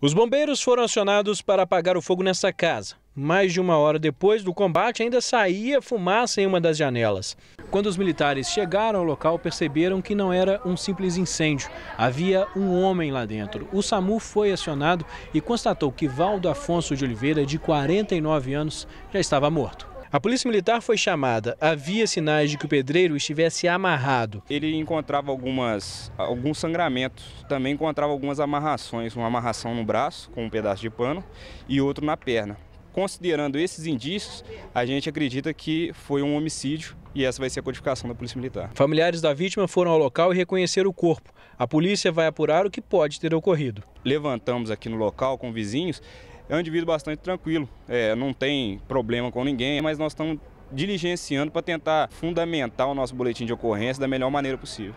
Os bombeiros foram acionados para apagar o fogo nessa casa. Mais de uma hora depois do combate, ainda saía fumaça em uma das janelas. Quando os militares chegaram ao local, perceberam que não era um simples incêndio. Havia um homem lá dentro. O SAMU foi acionado e constatou que Valdo Afonso de Oliveira, de 49 anos, já estava morto. A polícia militar foi chamada. Havia sinais de que o pedreiro estivesse amarrado. Ele encontrava algumas, alguns sangramentos. Também encontrava algumas amarrações. Uma amarração no braço, com um pedaço de pano, e outro na perna. Considerando esses indícios, a gente acredita que foi um homicídio e essa vai ser a codificação da Polícia Militar. Familiares da vítima foram ao local e reconheceram o corpo. A polícia vai apurar o que pode ter ocorrido. Levantamos aqui no local com vizinhos é um indivíduo bastante tranquilo, é, não tem problema com ninguém, mas nós estamos diligenciando para tentar fundamentar o nosso boletim de ocorrência da melhor maneira possível.